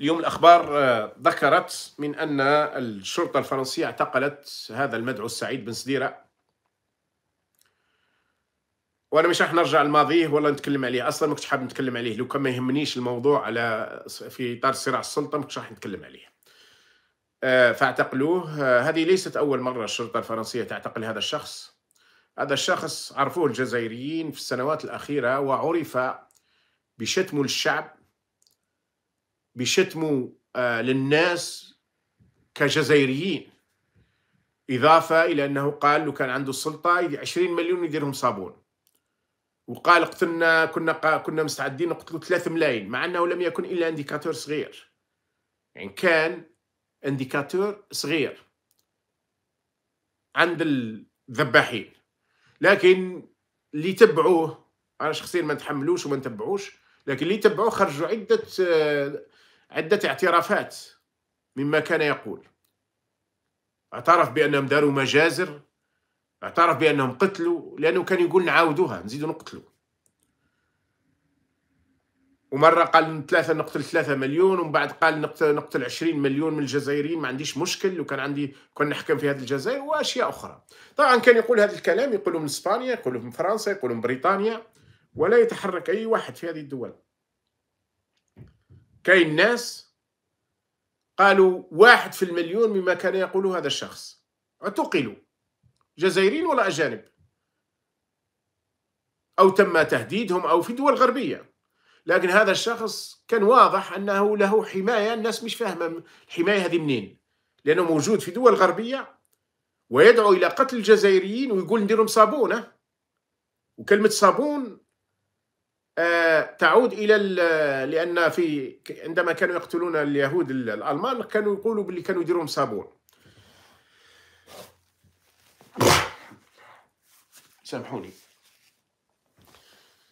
اليوم الأخبار آه، ذكرت من أن الشرطة الفرنسية اعتقلت هذا المدعو السعيد بن سديرة وانا مش راح نرجع لماضيه ولا نتكلم عليه اصلا ما كنتش حاب نتكلم عليه لو كان ما يهمنيش الموضوع على في اطار صراع السلطه ما كنتش راح نتكلم عليه آه، فاعتقلوه آه، هذه ليست اول مره الشرطه الفرنسيه تعتقل هذا الشخص هذا الشخص عرفوه الجزائريين في السنوات الاخيره وعرف بشتم الشعب بيشتموا آه، للناس كجزائريين إضافة إلى أنه قال لو كان عنده السلطة 20 مليون يديرهم صابون وقال قتلنا كنا كنا مستعدين نقتلوا 3 ملايين مع أنه لم يكن إلا انديكاتور صغير يعني كان انديكاتور صغير عند الذباحين لكن اللي تبعوه أنا شخصيا ما نتحملوش وما نتبعوش لكن اللي تبعوه خرجوا عدة آه، عدة اعترافات مما كان يقول اعترف بأنهم داروا مجازر اعترف بأنهم قتلوا لأنه كان يقول نعاودوها نزيدوا نقتلوا ومرة قال ثلاثة نقتل ثلاثة مليون ومن بعد قال نقتل, نقتل 20 مليون من الجزائريين ما عنديش مشكل وكان عندي كنا نحكم في هذه الجزائر وأشياء أخرى طبعا كان يقول هذا الكلام يقوله من إسبانيا يقوله من فرنسا يقوله من بريطانيا ولا يتحرك أي واحد في هذه الدول كاين ناس قالوا واحد في المليون مما كان يقول هذا الشخص اعتقلوا جزائريين ولا أجانب أو تم تهديدهم أو في دول غربية لكن هذا الشخص كان واضح أنه له حماية الناس مش فاهمة الحماية هذه منين لأنه موجود في دول غربية ويدعو إلى قتل الجزائريين ويقول نديرهم صابونة وكلمة صابون آه، تعود الى لان في عندما كانوا يقتلون اليهود الالمان كانوا يقولوا باللي كانوا يديروهم صابون سامحوني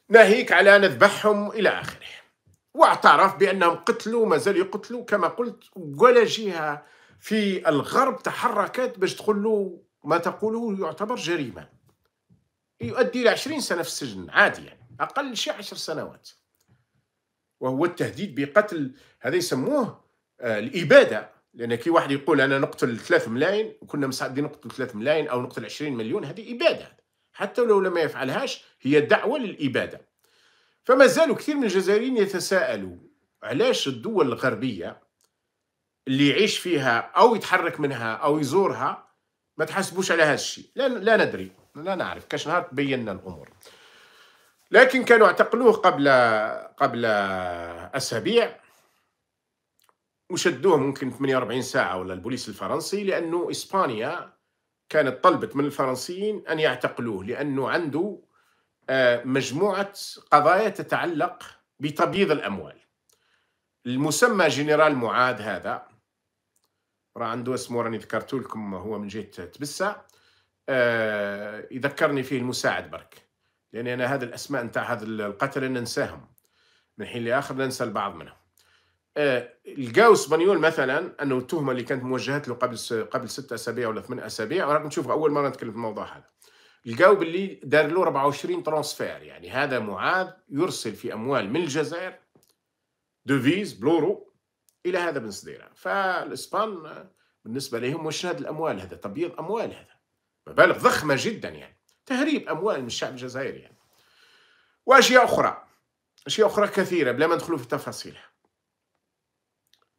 ناهيك على نذبحهم الى اخره واعترف بانهم قتلوا مازال يقتلوا كما قلت ولا جهه في الغرب تحركت باش تقول له ما تقوله يعتبر جريمه يؤدي الى 20 سنه في السجن عادي يعني اقل شيء عشر سنوات وهو التهديد بقتل هذا يسموه آه، الاباده لان كي واحد يقول انا نقتل 3 ملايين وكنا مساعدين نقتل 3 ملايين او نقتل 20 مليون هذه اباده حتى لو لم يفعلهاش هي دعوه للاباده فما زالوا كثير من الجزائريين يتساءلوا علاش الدول الغربيه اللي يعيش فيها او يتحرك منها او يزورها ما تحاسبوش على هذا الشيء لا, لا ندري لا نعرف كاش نهار تبين لنا الامور لكن كانوا اعتقلوه قبل قبل اسابيع وشدوه ممكن 48 ساعه ولا البوليس الفرنسي لانه اسبانيا كانت طلبت من الفرنسيين ان يعتقلوه لانه عنده آه، مجموعه قضايا تتعلق بتبييض الاموال المسمى جنرال معاد هذا راه عنده اسمه راني ذكرت لكم هو من جهه تبسه آه، يذكرني فيه المساعد برك لاني انا هذه الاسماء نتاع هذا القتل ننساهم من حين لاخر ننسى البعض منهم آه، لقاو اسبانيول مثلا انه التهمه اللي كانت موجهت له قبل قبل ست اسابيع ولا ثمان اسابيع راك نشوف اول مره نتكلم في الموضوع هذا لقاو باللي دار له 24 ترانسفير يعني هذا معاذ يرسل في اموال من الجزائر دوفيز بلورو الى هذا بن صديره فالاسبان بالنسبه لهم وش هذه الاموال هذا تبييض اموال هذا مبالغ ضخمه جدا يعني تهريب أموال من الشعب الجزائري يعني. وأشياء أخرى أشياء أخرى كثيرة بلا ما ندخلوا في تفاصيلها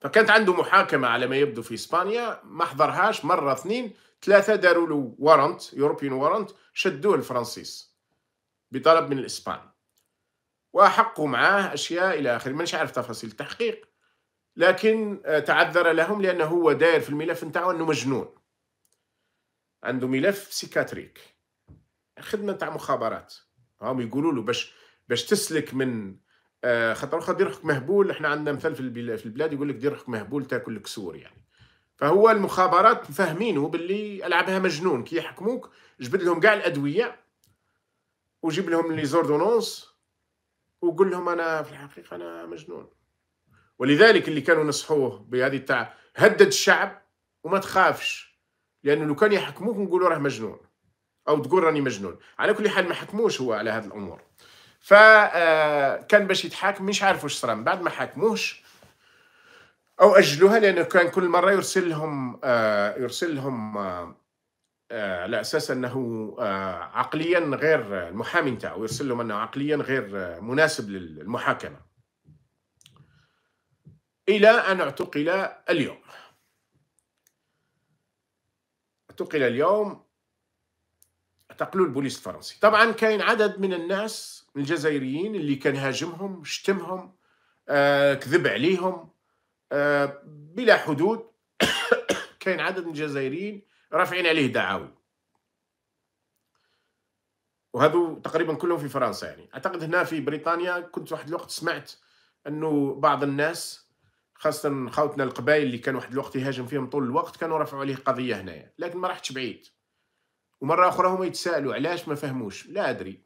فكانت عنده محاكمة على ما يبدو في إسبانيا ما حضرهاش مرة اثنين ثلاثة داروا له وارنت يوروبيان وارنت شدوه الفرنسيس بطلب من الإسبان وحقوا معاه أشياء إلى آخره مانيش عارف تفاصيل التحقيق لكن آه، تعذر لهم لأنه هو داير في الملف نتاعو أنه مجنون عنده ملف سيكاتريك خدمه تاع مخابرات هم يقولوا له باش باش تسلك من آه خاطر دير روحك مهبول احنا عندنا مثال في البلاد يقول لك دير روحك مهبول تاكل الكسور يعني فهو المخابرات فاهمينه باللي العبها مجنون كي يحكموك جبد لهم كاع الادويه وجيب لهم لي زوردونونس وقول لهم انا في الحقيقه انا مجنون ولذلك اللي كانوا نصحوه بهذه تاع هدد الشعب وما تخافش لانه لو كان يحكموك نقولوا راه مجنون او تقول راني مجنون على كل حال ما حكموش هو على هذه الامور فكان آه، باش يتحاكم مش عارف واش صرا من بعد ما حاكموش او اجلوها لانه كان كل مره يرسل لهم آه، يرسل لهم آه، على اساس انه عقليا غير المحامي نتاعه يرسل لهم انه عقليا غير مناسب للمحاكمه الى ان اعتقل اليوم اعتقل اليوم اعتقلوا البوليس الفرنسي طبعا كاين عدد من الناس الجزائريين اللي كان هاجمهم شتمهم آه، كذب عليهم آه، بلا حدود كاين عدد من الجزائريين رافعين عليه دعاوي وهذو تقريبا كلهم في فرنسا يعني اعتقد هنا في بريطانيا كنت واحد الوقت سمعت انه بعض الناس خاصه خاوتنا القبائل اللي كان واحد الوقت يهاجم فيهم طول الوقت كانوا رفعوا عليه قضيه هنايا لكن ما راحتش بعيد ومرة أخرى هم يتساءلوا علاش ما فهموش لا أدري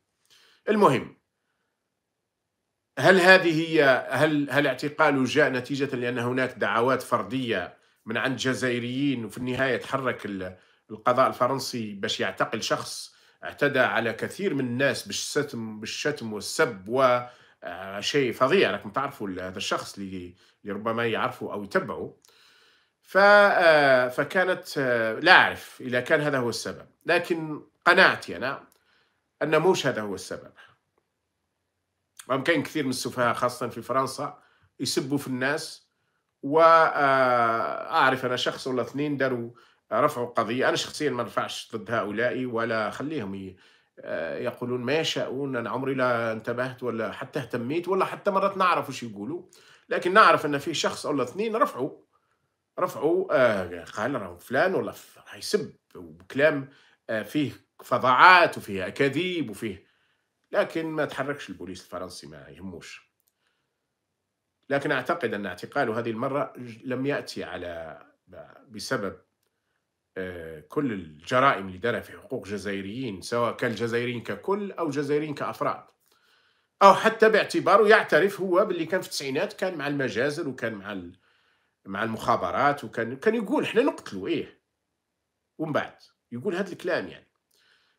المهم هل هذه هي هل هل اعتقاله جاء نتيجة لأن هناك دعوات فردية من عند جزائريين وفي النهاية تحرك القضاء الفرنسي باش يعتقل شخص اعتدى على كثير من الناس بالشتم بالشتم والسب و آه، شيء فظيع راكم تعرفوا هذا الشخص اللي ربما يعرفوا او يتبعوا آه، فكانت آه، لا أعرف إذا كان هذا هو السبب لكن قناعتي أنا أن موش هذا هو السبب وكان كثير من السفهاء خاصة في فرنسا يسبوا في الناس وأعرف آه، أنا شخص ولا اثنين داروا رفعوا قضية أنا شخصيا ما نرفعش ضد هؤلاء ولا خليهم يقولون ما يشاءون أنا عمري لا انتبهت ولا حتى اهتميت ولا حتى مرات نعرف وش يقولوا لكن نعرف أن في شخص ولا اثنين رفعوا رفعوا آه قال راه فلان ولا راه يسب وكلام آه فيه فظاعات وفيه اكاذيب وفيه لكن ما تحركش البوليس الفرنسي ما يهموش لكن اعتقد ان اعتقاله هذه المره لم ياتي على بسبب آه، كل الجرائم اللي دار في حقوق جزائريين سواء كالجزائريين ككل او جزائريين كافراد او حتى باعتباره يعترف هو باللي كان في التسعينات كان مع المجازر وكان مع ال... مع المخابرات وكان كان يقول احنا نقتلوا ايه ومن بعد يقول هذا الكلام يعني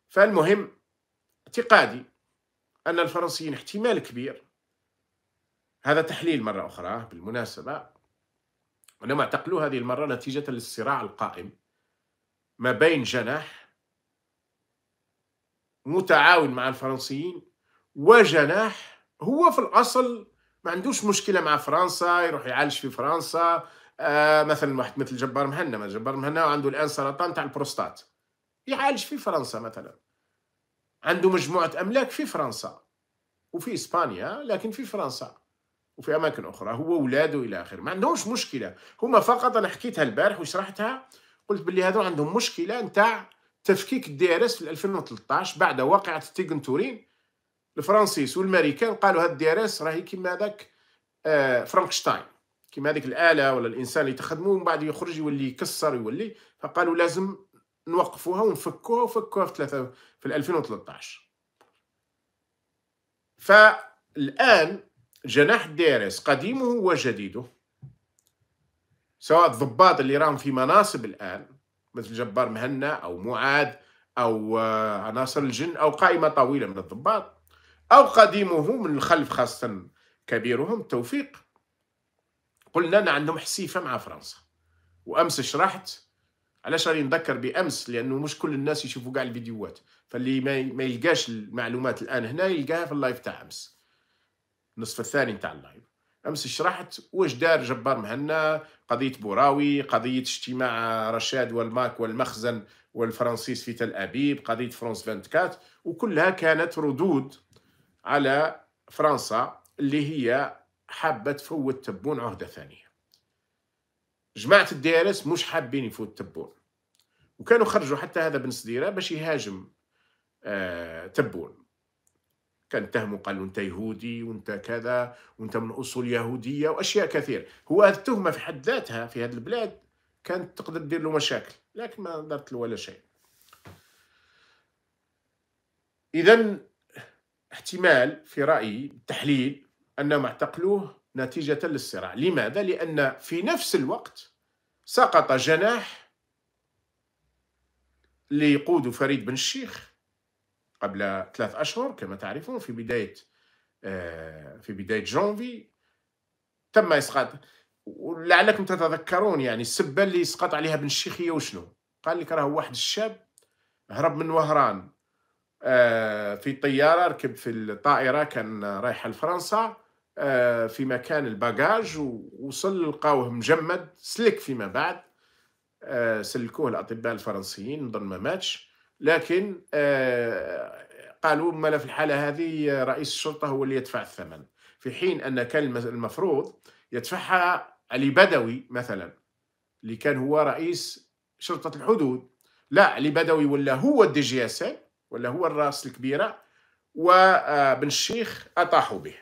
فالمهم اعتقادي ان الفرنسيين احتمال كبير هذا تحليل مره اخرى بالمناسبه انما اعتقلوا هذه المره نتيجه للصراع القائم ما بين جناح متعاون مع الفرنسيين وجناح هو في الاصل ما عندوش مشكله مع فرنسا يروح يعالج في فرنسا آه مثلا واحد مثل جبار مهنا جبار مهنا عنده الان سرطان تاع البروستات يعالج في فرنسا مثلا عنده مجموعه املاك في فرنسا وفي اسبانيا لكن في فرنسا وفي اماكن اخرى هو ولاده الى اخره ما عندهمش مشكله هما فقط انا حكيتها البارح وشرحتها قلت باللي هذو عندهم مشكله نتاع تفكيك الدي ار اس في 2013 بعد واقعه تيغن تورين الفرنسيس والمريكان قالوا هاد اس راهي كيما هذاك آه، فرانكشتاين كيما هذيك الاله ولا الانسان اللي تخدمه ومن بعد يخرج يولي يكسر يولي فقالوا لازم نوقفوها ونفكوها وفكوها في ثلاثة في 2013 فالآن جناح اس قديمه وجديده سواء الضباط اللي راهم في مناصب الآن مثل جبار مهنا أو معاد أو آه، عناصر الجن أو قائمة طويلة من الضباط أو قديمه من الخلف خاصة كبيرهم توفيق قلنا أنا عندهم حسيفة مع فرنسا وأمس شرحت علاش راني نذكر بأمس لأنه مش كل الناس يشوفوا كاع الفيديوهات فاللي ما يلقاش المعلومات الآن هنا يلقاها في اللايف تاع أمس النصف الثاني تاع اللايف امس شرحت واش دار جبار مهنا قضيه بوراوي قضيه اجتماع رشاد والماك والمخزن والفرنسيس في تل ابيب قضيه فرانس 24 وكلها كانت ردود على فرنسا اللي هي حابة تفوت تبون عهدة ثانية جماعة الدارس مش حابين يفوت تبون وكانوا خرجوا حتى هذا بن سديرة باش يهاجم آه تبون كان اتهموا قالوا انت يهودي وانت كذا وانت من اصول يهوديه واشياء كثير هو التهمه في حد ذاتها في هذه البلاد كانت تقدر تدير له مشاكل لكن ما دارت له ولا شيء اذا احتمال في رأيي تحليل أنهم اعتقلوه نتيجة للصراع لماذا؟ لأن في نفس الوقت سقط جناح ليقود فريد بن الشيخ قبل ثلاث أشهر كما تعرفون في بداية آه، في بداية جونفي تم إسقاط ولعلكم تتذكرون يعني السبة اللي سقط عليها بن الشيخ هي وشنو؟ قال لك راه واحد الشاب هرب من وهران آه، في طيارة ركب في الطائرة كان رايحة لفرنسا آه، في مكان الباجاج ووصل لقاوه مجمد سلك فيما بعد آه، سلكوه الأطباء الفرنسيين نظن ما ماتش لكن قالوا ما في الحالة هذه رئيس الشرطة هو اللي يدفع الثمن في حين أن كان المفروض يدفعها علي بدوي مثلا اللي كان هو رئيس شرطة الحدود لا علي بدوي ولا هو الدي جي اس ولا هو الراس الكبيرة وبن آه، الشيخ أطاحوا به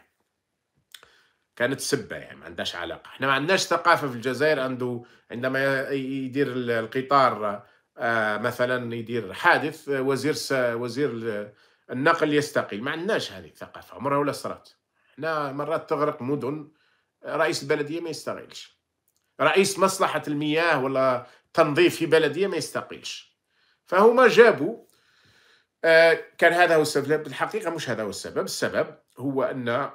كانت سبة يعني ما عندهاش علاقة احنا ما عندناش ثقافة في الجزائر عنده عندما يدير القطار آه، مثلا يدير حادث آه، وزير وزير النقل يستقيل ما عندناش هذه الثقافة عمرها ولا صرات احنا مرات تغرق مدن رئيس البلدية ما يستقيلش رئيس مصلحة المياه ولا تنظيف في بلدية ما يستقيلش فهما جابوا آه، كان هذا هو السبب بالحقيقه مش هذا هو السبب السبب هو ان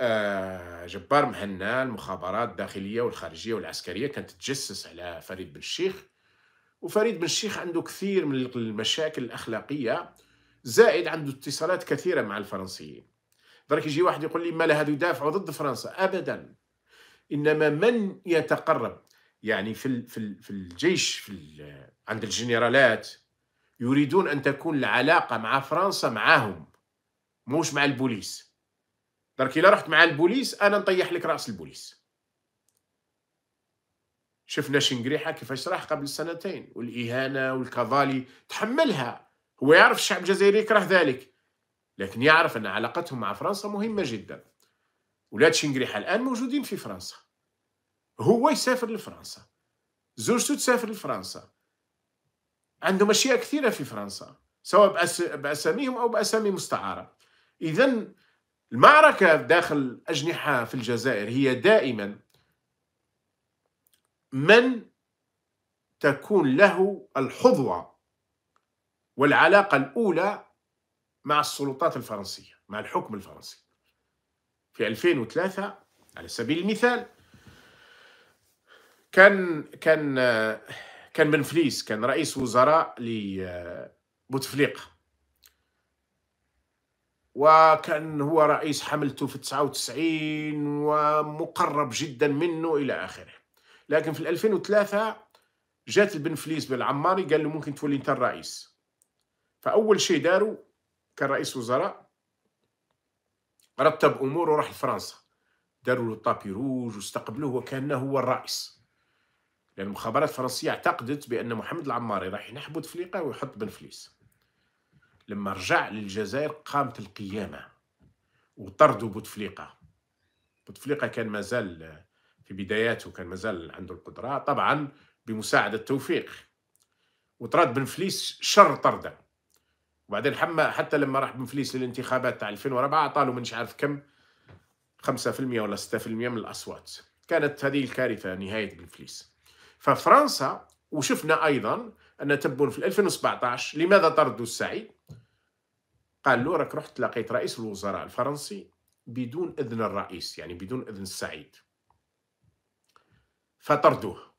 آه، جبار مهنا المخابرات الداخليه والخارجيه والعسكريه كانت تتجسس على فريد بن الشيخ وفريد بن الشيخ عنده كثير من المشاكل الاخلاقيه زائد عنده اتصالات كثيره مع الفرنسيين درك يجي واحد يقول لي ما لا هذا يدافعوا ضد فرنسا ابدا انما من يتقرب يعني في في الجيش في عند الجنرالات يريدون أن تكون العلاقة مع فرنسا معاهم موش مع البوليس درك إلا رحت مع البوليس أنا نطيح لك رأس البوليس شفنا شنقريحة كيفاش راح قبل سنتين والإهانة والكظالي تحملها هو يعرف الشعب الجزائري يكره ذلك لكن يعرف أن علاقتهم مع فرنسا مهمة جدا ولاد شنقريحة الآن موجودين في فرنسا هو يسافر لفرنسا زوجته تسافر لفرنسا عندهم أشياء كثيرة في فرنسا سواء بأساميهم أو بأسامي مستعارة إذا المعركة داخل الأجنحة في الجزائر هي دائما من تكون له الحظوة والعلاقة الأولى مع السلطات الفرنسية مع الحكم الفرنسي في 2003 على سبيل المثال كان كان كان بن فليس كان رئيس وزراء لبوتفليقه آه، وكان هو رئيس حملته في 99 ومقرب جدا منه الى اخره لكن في 2003 جات البن فليس بالعماري قال له ممكن تولي انت الرئيس فاول شيء داروا كان رئيس وزراء رتب اموره راح لفرنسا داروا له طابي روج واستقبلوه وكانه هو الرئيس لأن المخابرات الفرنسية اعتقدت بأن محمد العماري راح ينحبط إفريقيا ويحط بنفليس لما رجع للجزائر قامت القيامة وطردوا بوتفليقة بوتفليقة كان مازال في بداياته كان مازال عنده القدرة طبعا بمساعدة توفيق وطرد بنفليس شر طرده وبعدين حما حتى لما راح بنفليس للانتخابات تاع 2004 عطالو منش عارف كم 5% ولا 6% من الاصوات كانت هذه الكارثه نهايه بنفليس ففرنسا وشفنا ايضا ان تبون في 2017 لماذا طردوا السعيد؟ قال له راك رحت لقيت رئيس الوزراء الفرنسي بدون اذن الرئيس يعني بدون اذن السعيد فطردوه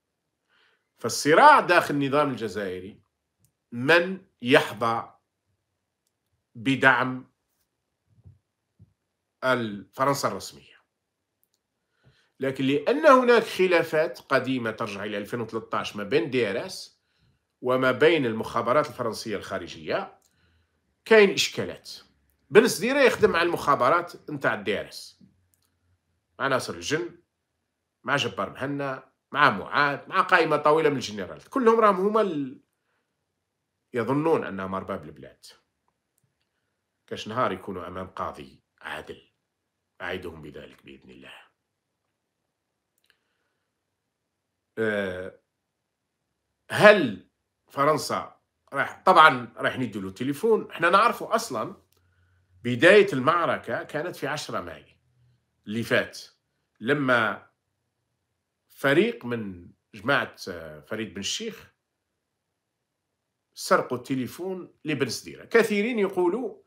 فالصراع داخل النظام الجزائري من يحظى بدعم فرنسا الرسمي لكن لأن هناك خلافات قديمة ترجع إلى 2013 ما بين دي وما بين المخابرات الفرنسية الخارجية كاين إشكالات بن سديرة يخدم مع المخابرات نتاع الدي اس مع ناصر الجن مع جبار مهنا مع معاد مع قائمة طويلة من الجنرالات كلهم راهم هما ال... يظنون أنهم أرباب البلاد كاش نهار يكونوا أمام قاضي عادل أعدهم بذلك بإذن الله آه، هل فرنسا راح طبعا راح ندي له تليفون احنا نعرفه اصلا بدايه المعركه كانت في 10 ماي اللي فات لما فريق من جماعه آه، فريد بن الشيخ سرقوا التليفون لبن سديره كثيرين يقولوا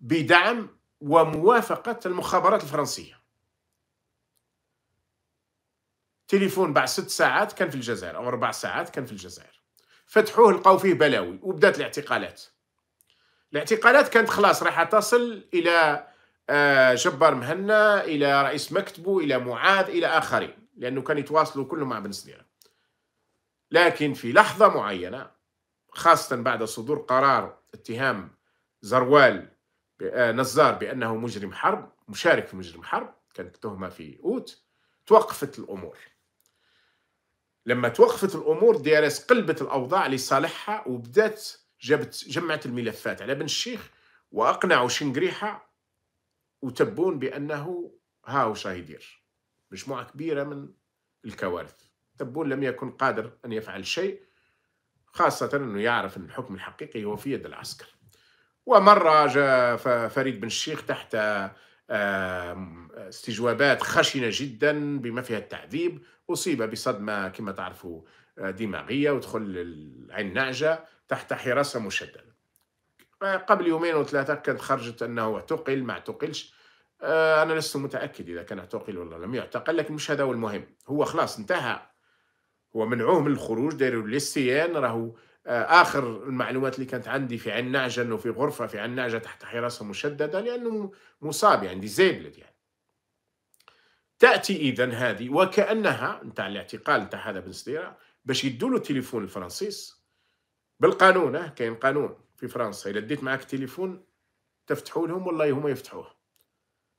بدعم وموافقه المخابرات الفرنسيه تليفون بعد ست ساعات كان في الجزائر او اربع ساعات كان في الجزائر فتحوه لقاو فيه بلاوي وبدات الاعتقالات الاعتقالات كانت خلاص راح تصل الى آه، جبار مهنا الى رئيس مكتبه الى معاذ الى اخرين لانه كان يتواصلوا كلهم مع بن سليره لكن في لحظه معينه خاصه بعد صدور قرار اتهام زروال آه، نزار بانه مجرم حرب مشارك في مجرم حرب كانت تهمه في اوت توقفت الامور لما توقفت الامور دي ار اس قلبت الاوضاع لصالحها وبدات جابت جمعت الملفات على بن الشيخ واقنعوا شنقريحه وتبون بانه ها وش يدير مجموعه كبيره من الكوارث تبون لم يكن قادر ان يفعل شيء خاصه انه يعرف ان الحكم الحقيقي هو في يد العسكر ومره جاء فريد بن الشيخ تحت استجوابات خشنه جدا بما فيها التعذيب أصيب بصدمة كما تعرفوا آه، دماغية ودخل نعجة تحت حراسة مشددة قبل يومين وثلاثة كانت خرجت أنه اعتقل ما اعتقلش آه، أنا لست متأكد إذا كان اعتقل ولا لم يعتقل لكن مش هذا هو المهم هو خلاص انتهى هو منعوه من الخروج داروا للسيان راهو آه، اخر المعلومات اللي كانت عندي في عين نعجه انه في غرفه في عين نعجه تحت حراسه مشدده لانه مصاب يعني ديزيبلد يعني تاتي اذا هذه وكانها نتاع الاعتقال نتاع هذا بن سديره باش يدوا له التليفون الفرنسيس بالقانون اه كاين قانون في فرنسا الا ديت معاك تليفون تفتحوا لهم والله هما يفتحوه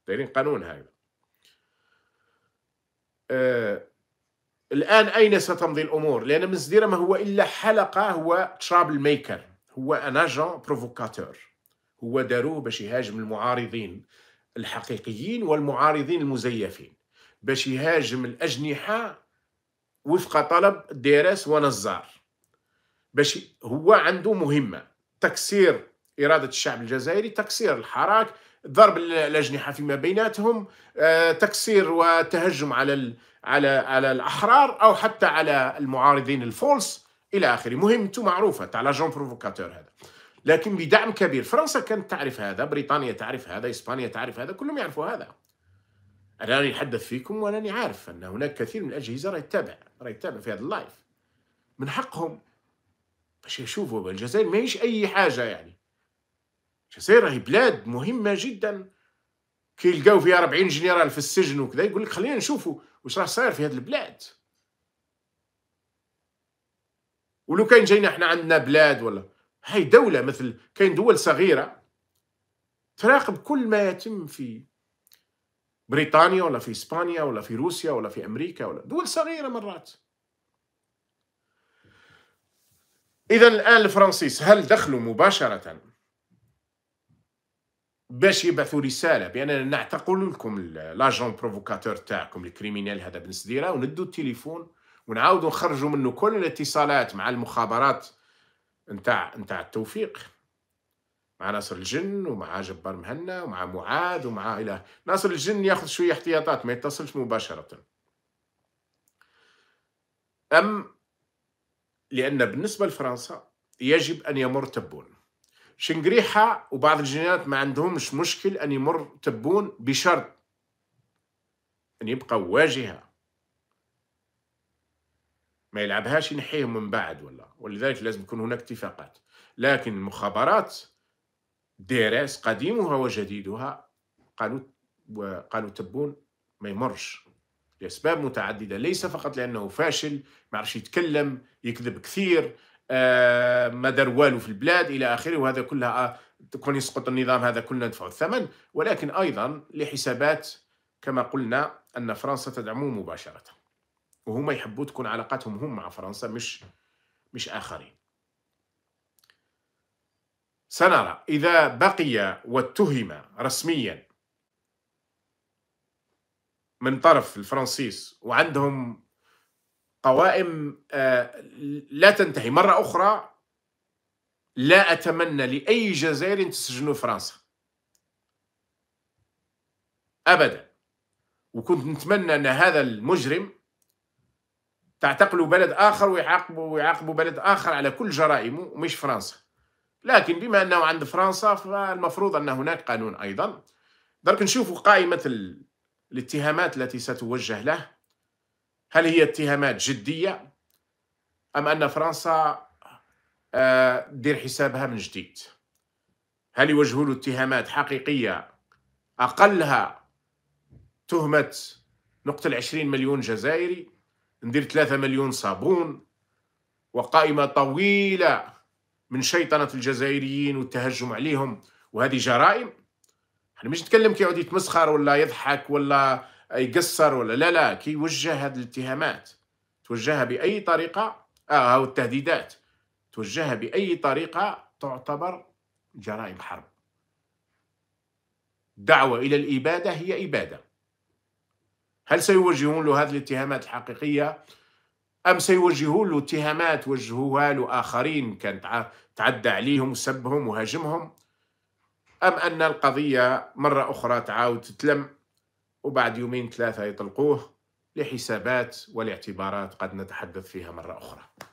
دايرين قانون هذا آه الان اين ستمضي الامور لان بن سديره ما هو الا حلقه هو ترابل ميكر هو ان اجون بروفوكاتور هو داروه باش يهاجم المعارضين الحقيقيين والمعارضين المزيفين باش يهاجم الأجنحة وفق طلب ديرس ونزار باش هو عنده مهمة تكسير إرادة الشعب الجزائري تكسير الحراك ضرب الأجنحة فيما بيناتهم آه، تكسير وتهجم على على على الأحرار أو حتى على المعارضين الفولس إلى آخره مهمته معروفة تاع جون بروفوكاتور هذا لكن بدعم كبير فرنسا كانت تعرف هذا بريطانيا تعرف هذا إسبانيا تعرف هذا كلهم يعرفوا هذا انا راني نحدث فيكم وأنني عارف أن هناك كثير من الأجهزة راهي تتابع راهي تتابع في هذا اللايف من حقهم باش يشوفوا الجزائر ماهيش أي حاجة يعني الجزائر راهي بلاد مهمة جدا كي يلقاو فيها 40 جنرال في السجن وكذا يقول لك خلينا نشوفوا واش راه صاير في هذه البلاد ولو كان جينا احنا عندنا بلاد ولا هاي دولة مثل كاين دول صغيرة تراقب كل ما يتم في بريطانيا ولا في اسبانيا ولا في روسيا ولا في امريكا ولا دول صغيره مرات اذا الان الفرنسيس هل دخلوا مباشره باش يبعثوا رساله باننا نعتقل لكم لاجون بروفوكاتور تاعكم الكريمينال هذا بن سديره وندوا التليفون ونعاودوا نخرجوا منه كل الاتصالات مع المخابرات نتاع نتاع التوفيق مع ناصر الجن ومع جبار مهنا ومع معاذ ومع إله ناصر الجن ياخذ شوية احتياطات ما يتصلش مباشرة أم لأن بالنسبة لفرنسا يجب أن يمر تبون شنقريحة وبعض الجنيات ما عندهمش مشكل أن يمر تبون بشرط أن يبقى واجهة ما يلعبهاش ينحيهم من بعد ولا ولذلك لازم يكون هناك اتفاقات لكن المخابرات ديريس قديمها وجديدها قالوا قالوا تبون ما يمرش لأسباب متعددة ليس فقط لأنه فاشل ما عرفش يتكلم يكذب كثير آه ما دار والو في البلاد إلى آخره وهذا كلها آه، كون يسقط النظام هذا كلنا ندفع الثمن ولكن أيضا لحسابات كما قلنا أن فرنسا تدعمه مباشرة وهما يحبوا تكون علاقاتهم هم مع فرنسا مش مش آخرين سنرى إذا بقي واتهم رسميا من طرف الفرنسيس وعندهم قوائم آه، لا تنتهي مرة أخرى لا أتمنى لأي جزائري تسجنوا فرنسا أبدا وكنت نتمنى أن هذا المجرم تعتقلوا بلد آخر ويعاقبوا بلد آخر على كل جرائمه ومش فرنسا لكن بما أنه عند فرنسا فالمفروض أن هناك قانون أيضا درك نشوفوا قائمة الاتهامات التي ستوجه له هل هي اتهامات جدية أم أن فرنسا آه، دير حسابها من جديد هل يوجهوا له اتهامات حقيقية أقلها تهمة نقتل 20 مليون جزائري ندير 3 مليون صابون وقائمة طويلة من شيطنة الجزائريين والتهجم عليهم وهذه جرائم احنا مش نتكلم كيعود يتمسخر ولا يضحك ولا يقصر ولا لا لا كيوجه هذه الاتهامات توجهها بأي طريقة آه، أو التهديدات توجهها بأي طريقة تعتبر جرائم حرب دعوة إلى الإبادة هي إبادة هل سيوجهون له هذه الاتهامات الحقيقية أم سيوجهوا له اتهامات وجهوها له آخرين كانت تعدى عليهم وسبهم وهاجمهم أم أن القضية مرة أخرى تعاود تتلم وبعد يومين ثلاثة يطلقوه لحسابات والاعتبارات قد نتحدث فيها مرة أخرى